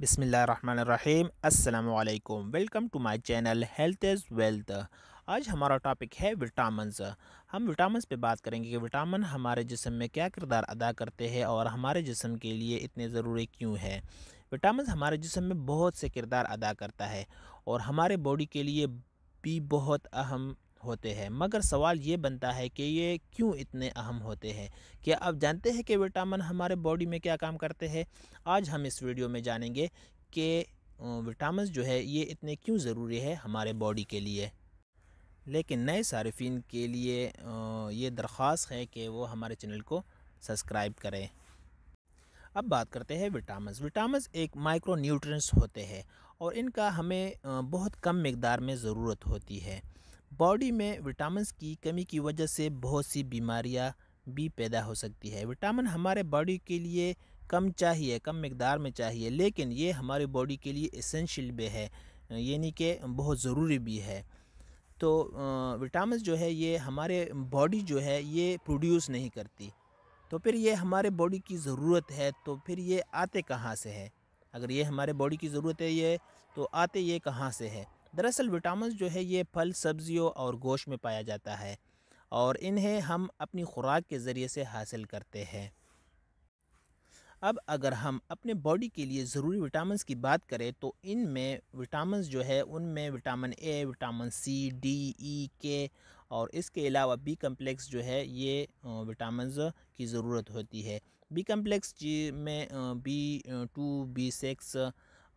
बिसमीम् अल्लाम welcome to my channel health is wealth आज हमारा टॉपिक है विटामिन हम विटामिन पे बात करेंगे कि विटामिन हमारे जिसम में क्या किरदार अदा करते हैं और हमारे जिसम के लिए इतने ज़रूरी क्यों है विटामिन हमारे जिसम में बहुत से किरदार अदा करता है और हमारे बॉडी के लिए भी बहुत अहम होते हैं मगर सवाल ये बनता है कि ये क्यों इतने अहम होते हैं क्या आप जानते हैं कि विटामिन हमारे बॉडी में क्या काम करते हैं आज हम इस वीडियो में जानेंगे कि विटामिन जो है ये इतने क्यों ज़रूरी है हमारे बॉडी के लिए लेकिन नए सार्फिन के लिए ये दरख्वास्त है कि वो हमारे चैनल को सब्सक्राइब करें अब बात करते हैं विटामिन विटामिन एक माइक्रो न्यूट्रंस होते हैं और इनका हमें बहुत कम मकदार में ज़रूरत होती है बॉडी में विटामिन की कमी की वजह से बहुत सी बीमारियां भी पैदा हो सकती है विटामिन हमारे बॉडी के लिए कम चाहिए कम मकदार में चाहिए लेकिन ये हमारी बॉडी के लिए इसेंशियल भी है यानी कि बहुत ज़रूरी भी है तो विटामिन जो है ये हमारे बॉडी जो है ये प्रोड्यूस नहीं करती तो फिर ये हमारे बॉडी की ज़रूरत है तो फिर ये आते कहाँ से है अगर ये हमारे बॉडी की ज़रूरत है ये तो आते ये कहाँ से है दरअसल विटामिन जो है ये फल सब्जियों और गोश्त में पाया जाता है और इन्हें हम अपनी खुराक के ज़रिए से हासिल करते हैं अब अगर हम अपने बॉडी के लिए ज़रूरी विटामिन की बात करें तो इनमें विटामिन जो है उनमें vitamin A vitamin C D E K और इसके अलावा बी कम्प्लेक्स जो है ये विटामिन की ज़रूरत होती है बी कम्प्लेक्स में बी टू बी सिक्स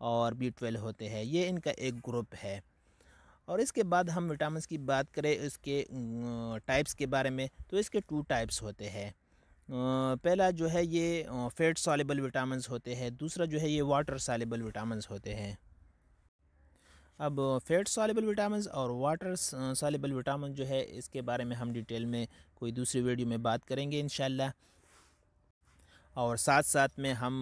और बी ट्वेल्व होते हैं ये इनका एक ग्रुप है और इसके बाद हम विटामिन की बात करें इसके टाइप्स के बारे में तो इसके टू टाइप्स होते हैं पहला जो है ये फैट सॉलेबल विटामिन होते हैं दूसरा जो है ये वाटर सॉलेबल विटामिन होते हैं अब फैट सॉलेबल विटामिन और वाटर सॉलेबल विटामिन जो है इसके बारे में हम डिटेल में कोई दूसरी वीडियो में बात करेंगे इन और साथ साथ में हम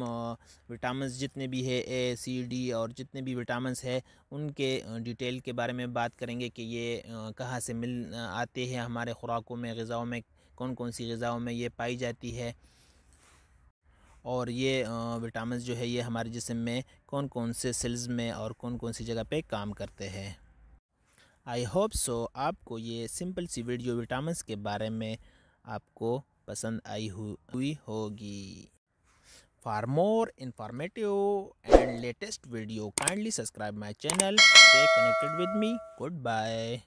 विटामिन जितने भी है ए सी डी और जितने भी विटामिन है उनके डिटेल के बारे में बात करेंगे कि ये कहाँ से मिल आते हैं हमारे खुराकों में गज़ाओं में कौन कौन सी गज़ाओं में ये पाई जाती है और ये विटामिन जो है ये हमारे जिसम में कौन कौन से सेल्स में और कौन कौन सी जगह पे काम करते हैं आई होप सो आपको ये सिंपल सी वीडियो विटामिन के बारे में आपको पसंद आई हुई होगी for more informative and latest video kindly subscribe my channel stay connected with me good bye